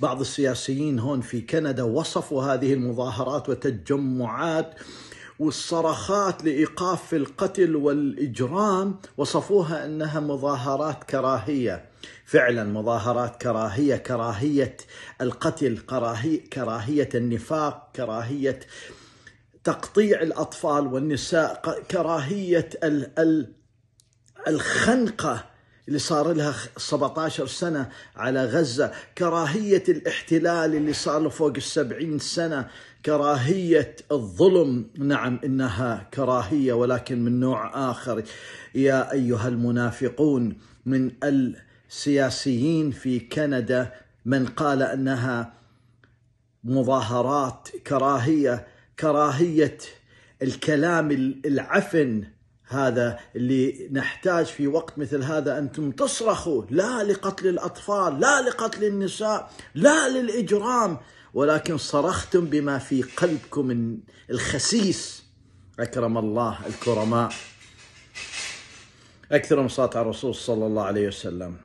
بعض السياسيين هون في كندا وصفوا هذه المظاهرات والتجمعات والصرخات لايقاف القتل والاجرام وصفوها انها مظاهرات كراهيه فعلا مظاهرات كراهيه كراهيه القتل كراهيه كراهيه النفاق كراهيه تقطيع الاطفال والنساء كراهيه ال الخنقه اللي صار لها 17 سنة على غزة كراهية الاحتلال اللي صار له فوق السبعين سنة كراهية الظلم نعم إنها كراهية ولكن من نوع آخر يا أيها المنافقون من السياسيين في كندا من قال أنها مظاهرات كراهية كراهية الكلام العفن هذا اللي نحتاج في وقت مثل هذا انتم تصرخوا لا لقتل الاطفال، لا لقتل النساء، لا للاجرام، ولكن صرختم بما في قلبكم الخسيس اكرم الله الكرماء. اكثر من صلاه على الرسول صلى الله عليه وسلم.